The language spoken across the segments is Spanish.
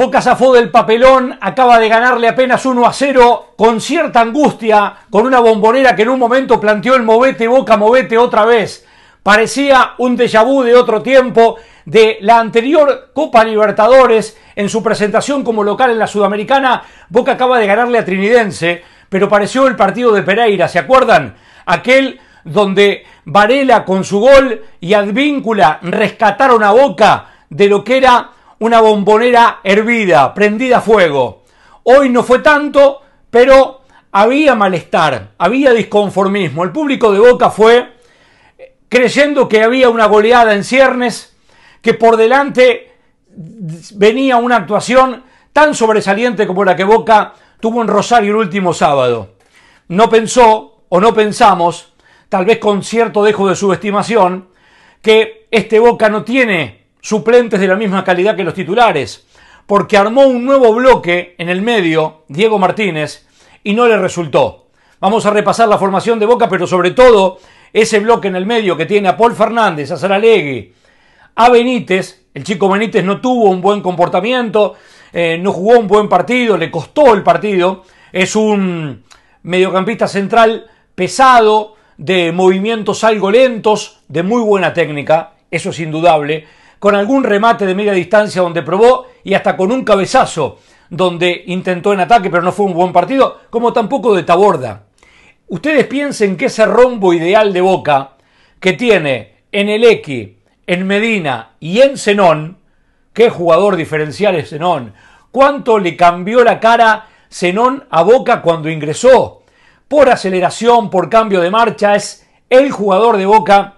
Boca zafó del papelón, acaba de ganarle apenas 1 a 0, con cierta angustia, con una bombonera que en un momento planteó el movete, Boca, movete otra vez. Parecía un déjà vu de otro tiempo, de la anterior Copa Libertadores, en su presentación como local en la Sudamericana, Boca acaba de ganarle a Trinidense, pero pareció el partido de Pereira, ¿se acuerdan? Aquel donde Varela con su gol y Advíncula rescataron a Boca de lo que era una bombonera hervida, prendida a fuego. Hoy no fue tanto, pero había malestar, había disconformismo. El público de Boca fue eh, creyendo que había una goleada en ciernes, que por delante mm, venía una actuación tan sobresaliente como la que Boca tuvo en Rosario el último sábado. No pensó, o no pensamos, tal vez con cierto dejo de subestimación, que este Boca no tiene suplentes de la misma calidad que los titulares, porque armó un nuevo bloque en el medio, Diego Martínez, y no le resultó. Vamos a repasar la formación de Boca, pero sobre todo ese bloque en el medio que tiene a Paul Fernández, a Saralegui, a Benítez. El chico Benítez no tuvo un buen comportamiento, eh, no jugó un buen partido, le costó el partido. Es un mediocampista central pesado, de movimientos algo lentos, de muy buena técnica, eso es indudable con algún remate de media distancia donde probó y hasta con un cabezazo donde intentó en ataque pero no fue un buen partido, como tampoco de Taborda. Ustedes piensen que ese rombo ideal de Boca que tiene en el x en Medina y en Zenón, qué jugador diferencial es Zenón, cuánto le cambió la cara Zenón a Boca cuando ingresó, por aceleración, por cambio de marcha, es el jugador de Boca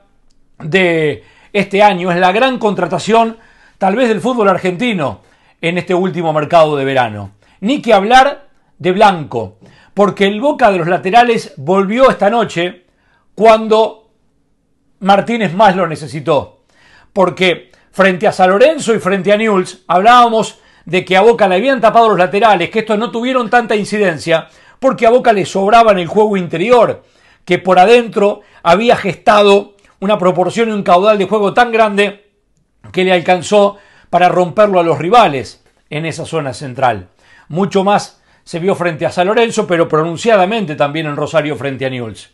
de este año. Es la gran contratación tal vez del fútbol argentino en este último mercado de verano. Ni que hablar de Blanco, porque el Boca de los laterales volvió esta noche cuando Martínez más lo necesitó. Porque frente a San Lorenzo y frente a Newells hablábamos de que a Boca le habían tapado los laterales, que estos no tuvieron tanta incidencia, porque a Boca le sobraba en el juego interior, que por adentro había gestado una proporción y un caudal de juego tan grande que le alcanzó para romperlo a los rivales en esa zona central. Mucho más se vio frente a San Lorenzo, pero pronunciadamente también en Rosario frente a Newells.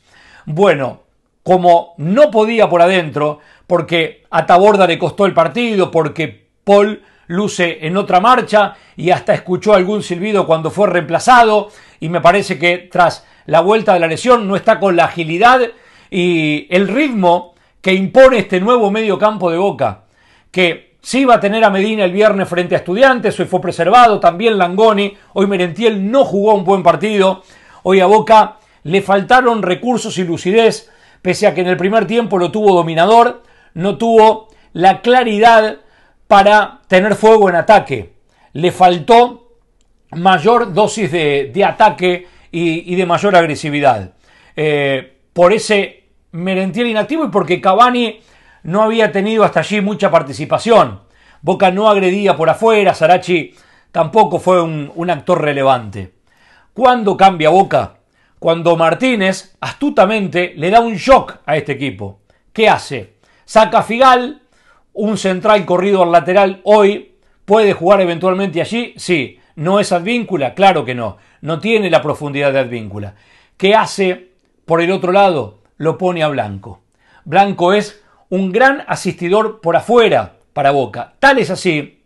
Bueno, como no podía por adentro, porque a Taborda le costó el partido, porque Paul luce en otra marcha y hasta escuchó algún silbido cuando fue reemplazado y me parece que tras la vuelta de la lesión no está con la agilidad y el ritmo que impone este nuevo medio campo de Boca, que sí va a tener a Medina el viernes frente a estudiantes, hoy fue preservado, también Langoni, hoy Merentiel no jugó un buen partido, hoy a Boca le faltaron recursos y lucidez, pese a que en el primer tiempo lo tuvo dominador, no tuvo la claridad para tener fuego en ataque, le faltó mayor dosis de, ataque y, de mayor agresividad. Eh, por ese Merentiel inactivo y porque Cavani no había tenido hasta allí mucha participación. Boca no agredía por afuera, Sarachi tampoco fue un, actor relevante. ¿Cuándo cambia Boca? Cuando Martínez astutamente le da un shock a este equipo. ¿Qué hace? Saca Figal, un central corrido al lateral hoy, puede jugar eventualmente allí, sí. ¿No es Advíncula? Claro que no. No tiene la profundidad de Advíncula. ¿Qué hace por el otro lado? lo pone a Blanco. Blanco es un gran asistidor por afuera para Boca. Tal es así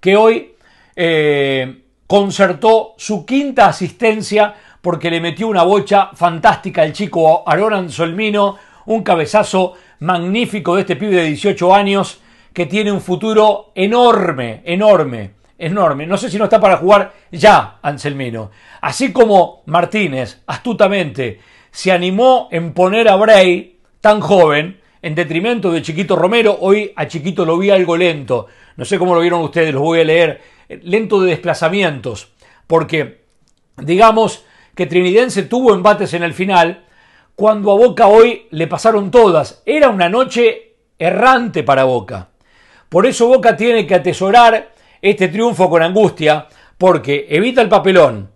que hoy eh, concertó su quinta asistencia porque le metió una bocha fantástica al chico Aron Anselmino, un cabezazo magnífico de este pibe de 18 años que tiene un futuro enorme, enorme, enorme. No sé si no está para jugar ya Anselmino. Así como Martínez, astutamente, se animó en poner a Bray, tan joven, en detrimento de Chiquito Romero. Hoy a Chiquito lo vi algo lento. No sé cómo lo vieron ustedes, los voy a leer. Eh, lento de desplazamientos. Porque, digamos que Trinidense tuvo embates en el final, cuando a Boca hoy le pasaron todas. Era una noche errante para Boca. Por eso Boca tiene que atesorar este triunfo con angustia, porque evita el papelón,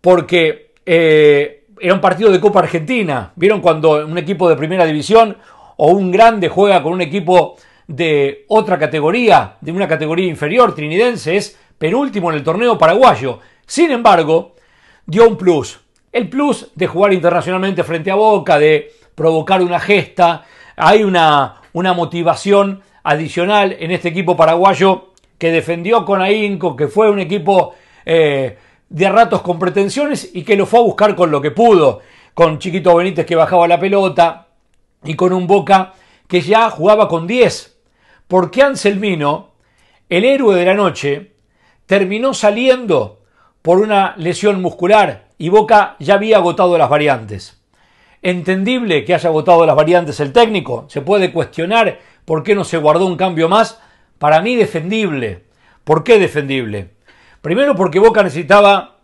porque eh, era un partido de Copa Argentina. ¿Vieron cuando un equipo de primera división o un grande juega con un equipo de otra categoría, de una categoría inferior, Trinidense, es penúltimo en el torneo paraguayo. Sin embargo, dio un plus. El plus de jugar internacionalmente frente a Boca, de provocar una gesta. Hay una, una motivación adicional en este equipo paraguayo que defendió con ahínco, que fue un equipo eh, de ratos con pretensiones y que lo fue a buscar con lo que pudo, con Chiquito Benítez que bajaba la pelota y con un Boca que ya jugaba con 10. Porque Anselmino, el héroe de la noche, terminó saliendo por una lesión muscular y Boca ya había agotado las variantes. Entendible que haya agotado las variantes el técnico, se puede cuestionar por qué no se guardó un cambio más, para mí defendible. ¿Por qué defendible? Primero porque Boca necesitaba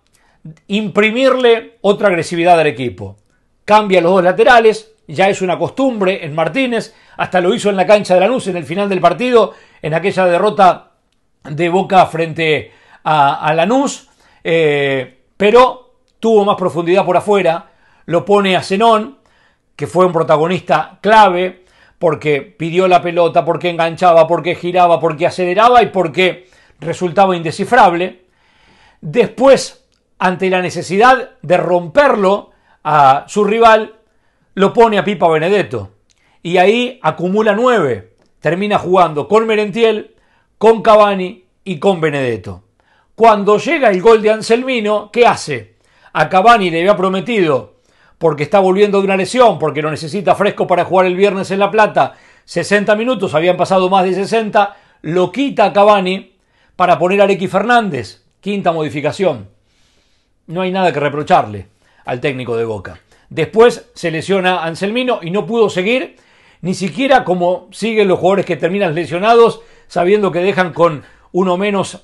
imprimirle otra agresividad al equipo. Cambia los dos laterales, ya es una costumbre en Martínez, hasta lo hizo en la cancha de Lanús en el final del partido, en aquella derrota de Boca frente a, Lanús, eh, pero tuvo más profundidad por afuera, lo pone a Zenón, que fue un protagonista clave, porque pidió la pelota, porque enganchaba, porque giraba, porque aceleraba y porque resultaba indescifrable. Después, ante la necesidad de romperlo a su rival, lo pone a Pipa Benedetto. Y ahí acumula nueve. Termina jugando con Merentiel, con Cavani y con Benedetto. Cuando llega el gol de Anselmino, ¿qué hace? A Cavani le había prometido, porque está volviendo de una lesión, porque lo necesita fresco para jugar el viernes en La Plata, 60 minutos, habían pasado más de 60, lo quita a Cavani para poner a Arequi Fernández. Quinta modificación. No hay nada que reprocharle al técnico de Boca. Después se lesiona Anselmino y no pudo seguir, ni siquiera como siguen los jugadores que terminan lesionados, sabiendo que dejan con uno menos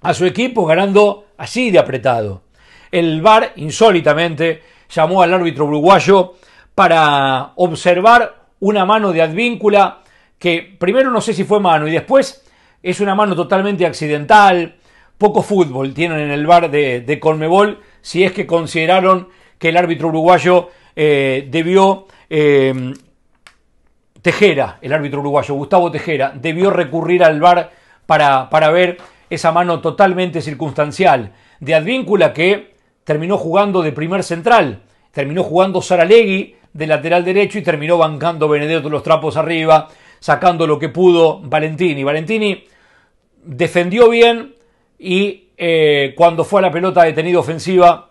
a su equipo, ganando así de apretado. El VAR, insólitamente, llamó al árbitro uruguayo para observar una mano de advíncula que primero no sé si fue mano y después es una mano totalmente accidental, poco fútbol tienen en el bar de, de si es que consideraron que el árbitro uruguayo eh, debió, em, Tejera, el árbitro uruguayo, Gustavo Tejera, debió recurrir al bar para, para ver esa mano totalmente circunstancial de Advíncula que terminó jugando de primer central, terminó jugando Saralegui de lateral derecho y terminó bancando Benedetto los trapos arriba, sacando lo que pudo Valentini. Valentini defendió bien, y eh, cuando fue a la pelota detenida ofensiva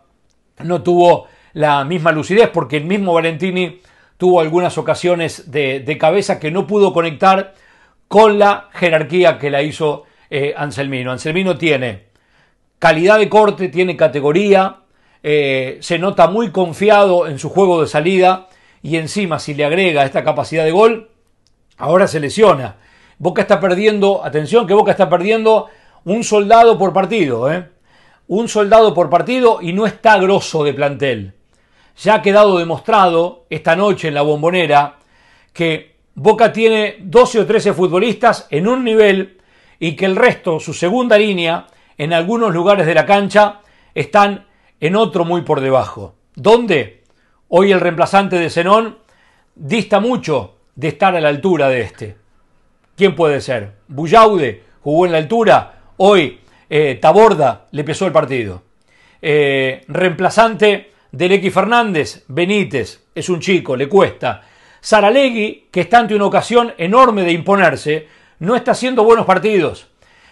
no tuvo la misma lucidez porque el mismo Valentini tuvo algunas ocasiones de, cabeza que no pudo conectar con la jerarquía que la hizo eh, Anselmino. Anselmino tiene calidad de corte, tiene categoría, eh, se nota muy confiado en su juego de salida y encima si le agrega esta capacidad de gol, ahora se lesiona. Boca está perdiendo, atención que Boca está perdiendo un soldado por partido, ¿eh? Un soldado por partido y no está grosso de plantel. Ya ha quedado demostrado esta noche en la bombonera que Boca tiene 12 o 13 futbolistas en un nivel y que el resto, su segunda línea, en algunos lugares de la cancha, están en otro muy por debajo. ¿Dónde? Hoy el reemplazante de Zenón dista mucho de estar a la altura de este. ¿Quién puede ser? Buyaude jugó en la altura, Hoy eh, Taborda le pesó el partido. Eh, reemplazante del X Fernández, Benítez, es un chico, le cuesta. Saralegui, que está ante una ocasión enorme de imponerse, no está haciendo buenos partidos.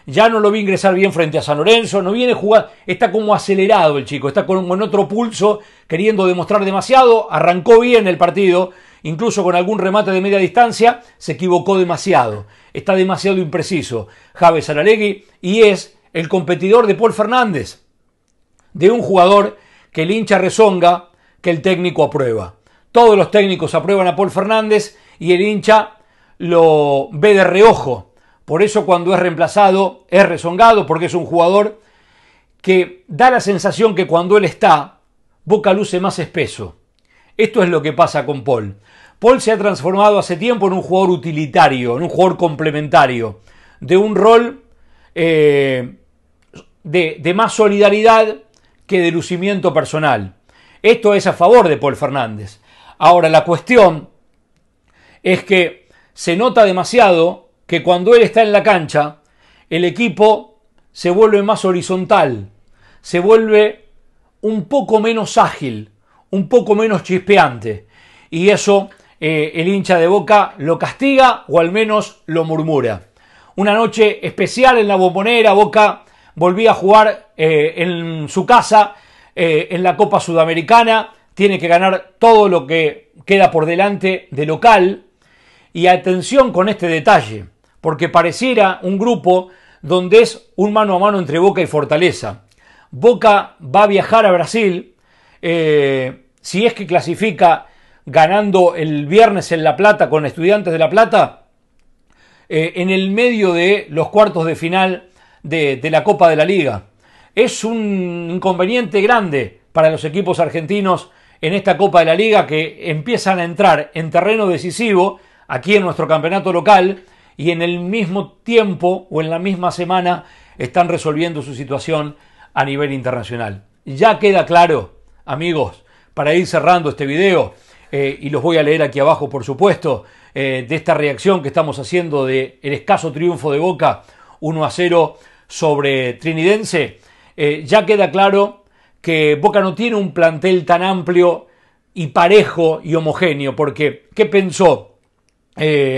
Ya no lo vi ingresar bien frente a San Lorenzo, no viene jugando, está como acelerado el chico, está con otro pulso, queriendo demostrar demasiado, arrancó bien el partido, Incluso con algún remate de media distancia se equivocó demasiado. Está demasiado impreciso. Javes Alaregui y es el competidor de Paul Fernández. De un jugador que el hincha rezonga, que el técnico aprueba. Todos los técnicos aprueban a Paul Fernández y el hincha lo ve de reojo. Por eso cuando es reemplazado es rezongado porque es un jugador que da la sensación que cuando él está, Boca luce más espeso. Esto es lo que pasa con Paul. Paul se ha transformado hace tiempo en un jugador utilitario, en un jugador complementario, de un rol eh, de, de más solidaridad que de lucimiento personal. Esto es a favor de Paul Fernández. Ahora, la cuestión es que se nota demasiado que cuando él está en la cancha, el equipo se vuelve más horizontal, se vuelve un poco menos ágil, un poco menos chispeante. Y eso eh, el hincha de Boca lo castiga o al menos lo murmura. Una noche especial en la bombonera, Boca volvía a jugar eh, en su casa eh, en la Copa Sudamericana, tiene que ganar todo lo que queda por delante de local. Y atención con este detalle, porque pareciera un grupo donde es un mano a mano entre Boca y Fortaleza. Boca va a viajar a Brasil, si es que clasifica ganando el viernes en La Plata con Estudiantes de La Plata, eh, en el medio de los cuartos de final de la Copa de la Liga. Es un inconveniente grande para los equipos argentinos en esta Copa de la Liga que empiezan a entrar en terreno decisivo aquí en nuestro campeonato local y en el mismo tiempo o en la misma semana están resolviendo su situación a nivel internacional. Ya queda claro, amigos, para ir cerrando este video, eh, y los voy a leer aquí abajo, por supuesto, eh, de esta reacción que estamos haciendo del el escaso triunfo de Boca 1 a 0 sobre Trinidense, eh, ya queda claro que Boca no tiene un plantel tan amplio y parejo y homogéneo, porque ¿qué pensó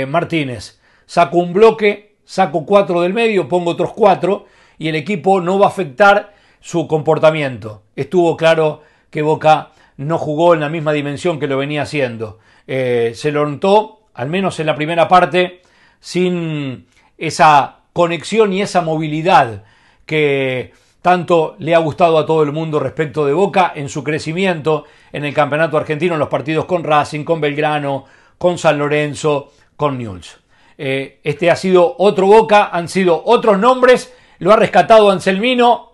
Martínez? Saco un bloque, saco cuatro del medio, pongo otros cuatro y el equipo no va a afectar su comportamiento. Estuvo claro que Boca no jugó en la misma dimensión que lo venía haciendo. Eh, se lo notó, al menos en la primera parte, sin esa conexión y esa movilidad que tanto le ha gustado a todo el mundo respecto de Boca en su crecimiento en el campeonato argentino, en los partidos con Racing, con Belgrano, con San Lorenzo, con Newell's. Eh, este ha sido otro Boca, han sido otros nombres, lo ha rescatado Anselmino,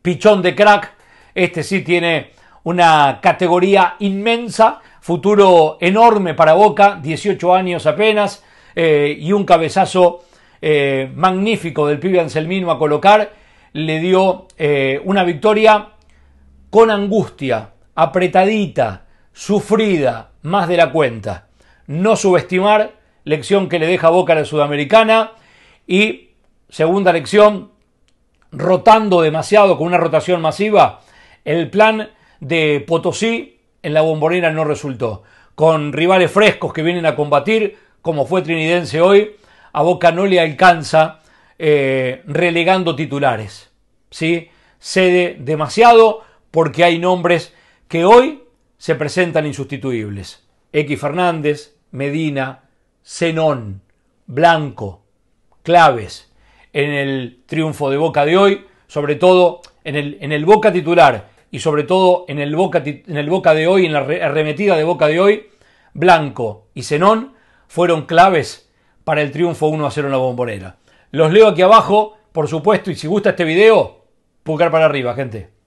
pichón de crack, este sí tiene una categoría inmensa, futuro enorme para Boca, 18 años apenas, eh, y un cabezazo eh, magnífico del pibe Anselmino a colocar, le dio eh, una victoria con angustia, apretadita, sufrida, más de la cuenta. No subestimar, lección que le deja Boca a la Sudamericana, y segunda lección, rotando demasiado, con una rotación masiva, el plan de Potosí en la bombonera no resultó. Con rivales frescos que vienen a combatir, como fue Trinidense hoy, a Boca no le alcanza eh, relegando titulares. ¿sí? Cede demasiado porque hay nombres que hoy se presentan insustituibles. X Fernández, Medina, Zenón, Blanco, Claves, en el triunfo de Boca de hoy, sobre todo el, en el Boca titular y sobre todo en el Boca, de hoy, en la arremetida de Boca de hoy, Blanco y Zenón fueron claves para el triunfo 1 a 0 en la bombonera. Los leo aquí abajo, por supuesto, y si gusta este video, pulgar para arriba, gente.